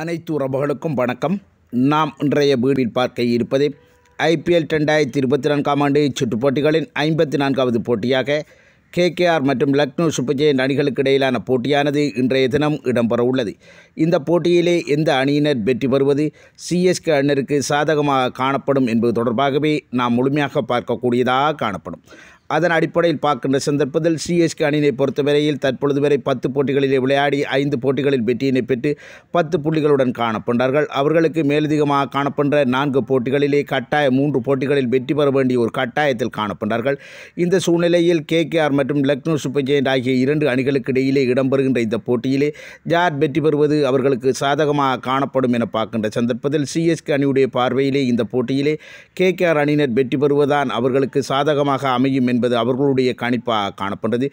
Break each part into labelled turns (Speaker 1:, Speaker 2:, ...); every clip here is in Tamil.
Speaker 1: அனைத்து உறவுகளுக்கும் வணக்கம் நாம் இன்றைய வீடில் பார்க்க இருப்பது ஐபிஎல் ரெண்டாயிரத்தி இருபத்தி நான்காம் ஆண்டு சுற்றுப் போட்டிகளின் ஐம்பத்தி நான்காவது போட்டியாக கேகேஆர் மற்றும் லக்னோ சூப்பர் ஜெயின் அணிகளுக்கு இடையிலான போட்டியானது இன்றைய தினம் இடம்பெற உள்ளது இந்த போட்டியிலே எந்த அணியினர் வெற்றி பெறுவது சிஎஸ்கே அண்ணருக்கு சாதகமாக காணப்படும் என்பது தொடர்பாகவே நாம் முழுமையாக பார்க்கக்கூடியதாக காணப்படும் அதன் அடிப்படையில் பார்க்கின்ற சந்தர்ப்பத்தில் சிஎஸ்கே அணியினை பொறுத்தவரையில் தற்பொழுது வரை பத்து போட்டிகளிலே விளையாடி ஐந்து போட்டிகளில் வெற்றியினை பெற்று பத்து புள்ளிகளுடன் காணப்பட்டார்கள் அவர்களுக்கு மேலதிகமாக காணப்பட்ட நான்கு போட்டிகளிலே கட்டாய மூன்று போட்டிகளில் வெற்றி பெற வேண்டிய ஒரு கட்டாயத்தில் காணப்பட்டார்கள் இந்த சூழ்நிலையில் கேகேஆர் மற்றும் லக்னோ சூப்பர் ஜெயண்ட் ஆகிய இரண்டு அணிகளுக்கு இடையிலே இடம்பெறுகின்ற இந்த போட்டியிலே ஜார் வெற்றி பெறுவது அவர்களுக்கு சாதகமாக காணப்படும் என பார்க்கின்ற சந்தர்ப்பத்தில் சிஎஸ்கே அணியுடைய பார்வையிலே இந்த போட்டியிலே கேகேஆர் அணியினர் வெற்றி பெறுவதான் அவர்களுக்கு சாதகமாக அமையும் என என்பது அவர்களுடைய கணிப்பாக காணப்படுறது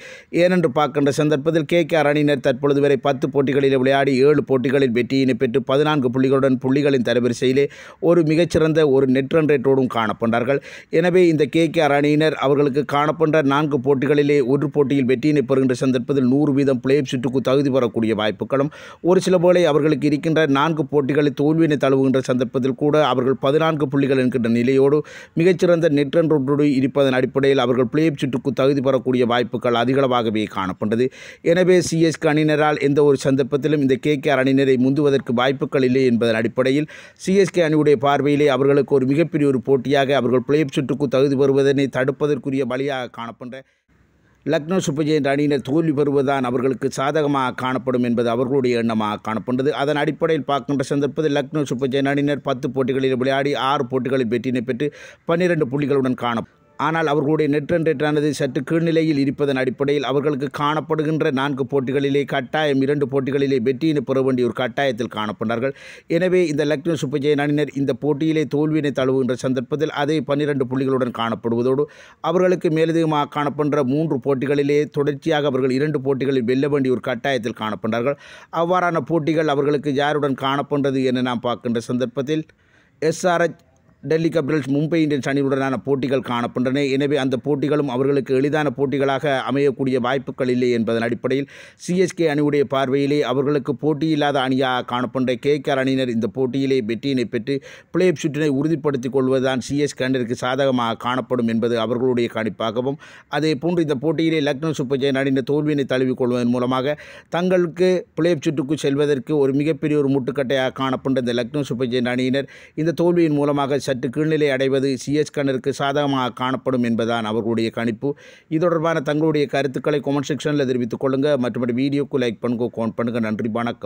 Speaker 1: ஏனென்று பார்க்கின்ற சந்தர்ப்பத்தில் கே கே ஆர் அணியினர் தற்பொழுது வரை பத்து போட்டிகளில் விளையாடி ஏழு போட்டிகளில் வெற்றியினை பெற்று பதினான்கு புள்ளிகளுடன் புள்ளிகளின் தரவரிசையிலே ஒரு மிகச்சிறந்த ஒரு நெட் ரேட்டோடும் காணப்பட்டார்கள் எனவே இந்த கே கே ஆர் அணியினர் அவர்களுக்கு காணப்படுற நான்கு போட்டிகளிலே ஒரு போட்டியில் வெற்றியினை பெறுகின்ற சந்தர்ப்பத்தில் நூறு வீதம் பிளேப் சுற்றுக்கு தகுதி பெறக்கூடிய வாய்ப்புகளும் ஒரு சில வேளை அவர்களுக்கு இருக்கின்ற நான்கு போட்டிகளில் தோல்வியினை தழுவுகின்ற சந்தர்ப்பத்தில் கூட அவர்கள் பதினான்கு புள்ளிகள் என்கின்ற நிலையோடு மிகச்சிறந்த நெட் ரோட்டோடு இருப்பதன் அடிப்படையில் அவர்கள் பிளேப் சுட்டுக்கு தகுதி பெறக்கூடிய வாய்ப்புகள் அதிகளவாகவே காணப்பட்டது எனவே சிஎஸ்கே அணியினரால் எந்த ஒரு சந்தர்ப்பத்திலும் இந்த கேகேஆர் அணியினரை முந்துவதற்கு வாய்ப்புகள் இல்லை என்பதன் அடிப்படையில் சிஎஸ்கே அணியுடைய பார்வையிலே அவர்களுக்கு ஒரு மிகப்பெரிய ஒரு போட்டியாக அவர்கள் பிளேப் சுட்டுக்கு தகுதி பெறுவதனை தடுப்பதற்குரிய வழியாக காணப்பட்ட லக்னோ சூப்பர் அணியினர் தோல்வி பெறுவதுதான் அவர்களுக்கு சாதகமாக காணப்படும் என்பது அவர்களுடைய எண்ணமாக காணப்பட்டது அதன் அடிப்படையில் பார்க்கின்ற சந்தர்ப்பத்தில் லக்னோ சூப்பர் ஜெயண்ட் அணியினர் பத்து போட்டிகளில் விளையாடி ஆறு போட்டிகளில் வெற்றினை பெற்று பன்னிரண்டு புள்ளிகளுடன் காணப்படும் ஆனால் அவர்களுடைய நெட் நெற்றானது சற்று கீழ்நிலையில் இருப்பதன் அடிப்படையில் அவர்களுக்கு காணப்படுகின்ற நான்கு போட்டிகளிலே கட்டாயம் இரண்டு போட்டிகளிலே வெற்றியினை பெற வேண்டிய ஒரு கட்டாயத்தில் காணப்படுகிறார்கள் எனவே இந்த லக்னோ சுப்பஜெயன் அணியினர் இந்த போட்டியிலே தோல்வியினை தழுவுகின்ற சந்தர்ப்பத்தில் அதே பன்னிரண்டு புள்ளிகளுடன் காணப்படுவதோடு அவர்களுக்கு மேலதிகமாக காணப்படுகிற மூன்று போட்டிகளிலே தொடர்ச்சியாக அவர்கள் இரண்டு போட்டிகளில் வெல்ல வேண்டிய ஒரு கட்டாயத்தில் காணப்படுகிறார்கள் அவ்வாறான போட்டிகள் அவர்களுக்கு யாருடன் காணப்படுறது என நாம் பார்க்கின்ற சந்தர்ப்பத்தில் SRH Delhi Capitals Mumbai Indians அணியுடனான போட்டிகள் காணப்படுகின்றன எனவே அந்த போட்டிகளும் அவர்களுக்கு எளிதான போட்டிகளாக அமையக்கூடிய வாய்ப்புகள் இல்லை என்பதன் அடிப்படையில் சிஎஸ்கே அணியுடைய பார்வையிலே அவர்களுக்கு போட்டி இல்லாத அணியாக காணப்படுகிற கேஆர் அணியினர் இந்த போட்டியிலே வெற்றியினை பெற்று பிளே ஆஃப் சுற்றினை உறுதிப்படுத்திக் கொள்வதுதான் சிஎஸ்கே அணியருக்கு சாதகமாக காணப்படும் என்பது அவர்களுடைய கணிப்பாகவும் அதே போன்று இந்த போட்டியிலே லக்னோ சூப்பர் ஜெயின் அணியினர் தோல்வியினை கொள்வதன் மூலமாக தங்களுக்கு பிளே ஆஃப் சுற்றுக்கு செல்வதற்கு ஒரு மிகப்பெரிய ஒரு முட்டுக்கட்டையாக காணப்படுகிற இந்த லக்னோ சூப்பர் ஜெயின் அணியினர் இந்த தோல்வியின் மூலமாக சற்று கீழ்நிலை அடைவது சிஎஸ் கண்ணருக்கு சாதகமாக காணப்படும் என்பதான் அவர்களுடைய கணிப்பு இது தொடர்பான தங்களுடைய கருத்துக்களை கொமெண்ட் செக்ஷனில் தெரிவித்துக் கொள்ளுங்கள் மற்றபடி வீடியோக்கு லைக் பண்ணுங்க கோன் பண்ணுங்கள் நன்றி வணக்கம்